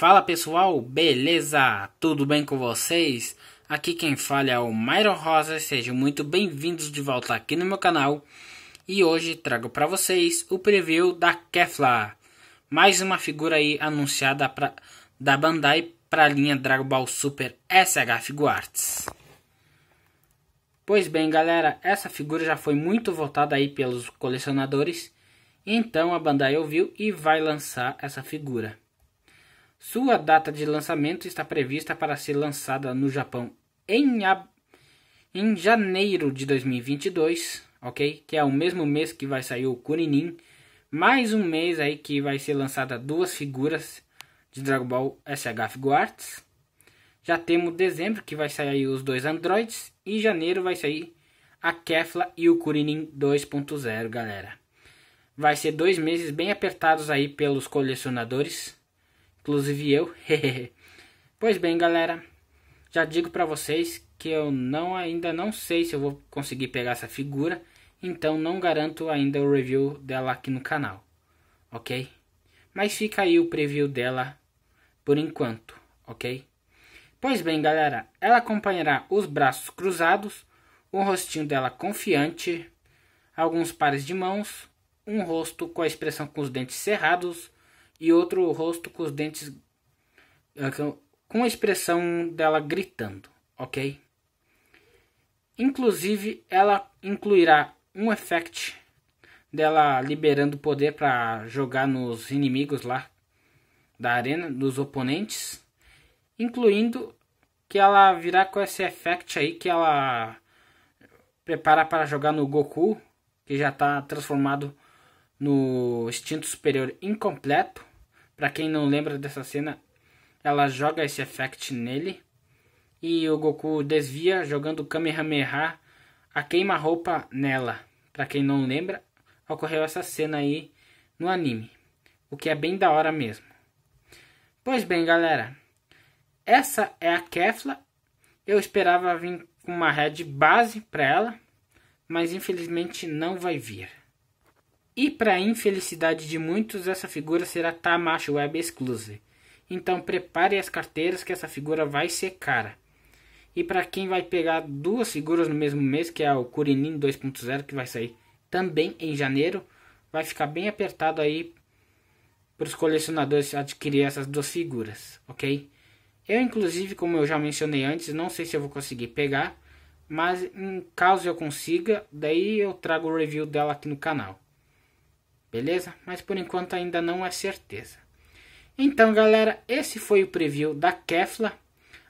Fala pessoal, beleza? Tudo bem com vocês? Aqui quem fala é o Myron Rosa, sejam muito bem-vindos de volta aqui no meu canal. E hoje trago para vocês o preview da Kefla, mais uma figura aí anunciada pra, da Bandai para a linha Dragon Ball Super SH Figuarts. Pois bem, galera, essa figura já foi muito votada aí pelos colecionadores, então a Bandai ouviu e vai lançar essa figura. Sua data de lançamento está prevista para ser lançada no Japão em, ab... em janeiro de 2022, ok? Que é o mesmo mês que vai sair o Kuninin. Mais um mês aí que vai ser lançada duas figuras de Dragon Ball SH Figure Arts. Já temos dezembro que vai sair os dois Androids e janeiro vai sair a Kefla e o Kuririn 2.0, galera. Vai ser dois meses bem apertados aí pelos colecionadores, inclusive eu. pois bem, galera, já digo para vocês que eu não ainda não sei se eu vou conseguir pegar essa figura, então não garanto ainda o review dela aqui no canal, ok? Mas fica aí o preview dela por enquanto, ok? Pois bem, galera, ela acompanhará os braços cruzados, o rostinho dela confiante, alguns pares de mãos, um rosto com a expressão com os dentes cerrados, e outro rosto com os dentes é, com a expressão dela gritando, ok? Inclusive, ela incluirá um effect dela liberando poder para jogar nos inimigos lá da arena, dos oponentes, incluindo que ela virá com esse effect aí que ela prepara para jogar no Goku, que já está transformado no instinto superior incompleto para quem não lembra dessa cena, ela joga esse effect nele e o Goku desvia jogando Kamehameha a queima-roupa nela. Para quem não lembra, ocorreu essa cena aí no anime, o que é bem da hora mesmo. Pois bem, galera, essa é a Kefla. Eu esperava vir com uma head base para ela, mas infelizmente não vai vir. E para infelicidade de muitos, essa figura será Tamash Web Exclusive. Então prepare as carteiras que essa figura vai ser cara. E para quem vai pegar duas figuras no mesmo mês, que é o Kuririn 2.0 que vai sair também em janeiro, vai ficar bem apertado aí para os colecionadores adquirir essas duas figuras, ok? Eu inclusive, como eu já mencionei antes, não sei se eu vou conseguir pegar, mas em caso eu consiga, daí eu trago o review dela aqui no canal beleza? Mas por enquanto ainda não é certeza. Então, galera, esse foi o preview da Kefla,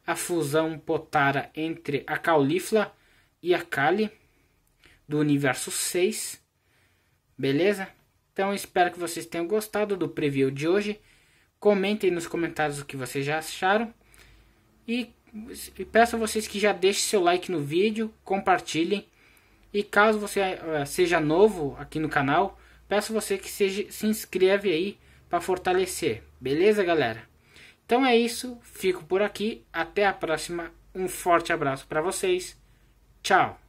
a fusão potara entre a Caulifla e a Kali do universo 6. Beleza? Então, espero que vocês tenham gostado do preview de hoje. Comentem nos comentários o que vocês já acharam. E, e peço a vocês que já deixem seu like no vídeo, compartilhem. E caso você uh, seja novo aqui no canal, peço você que seja, se inscreve aí para fortalecer. Beleza, galera? Então é isso, fico por aqui, até a próxima. Um forte abraço para vocês. Tchau.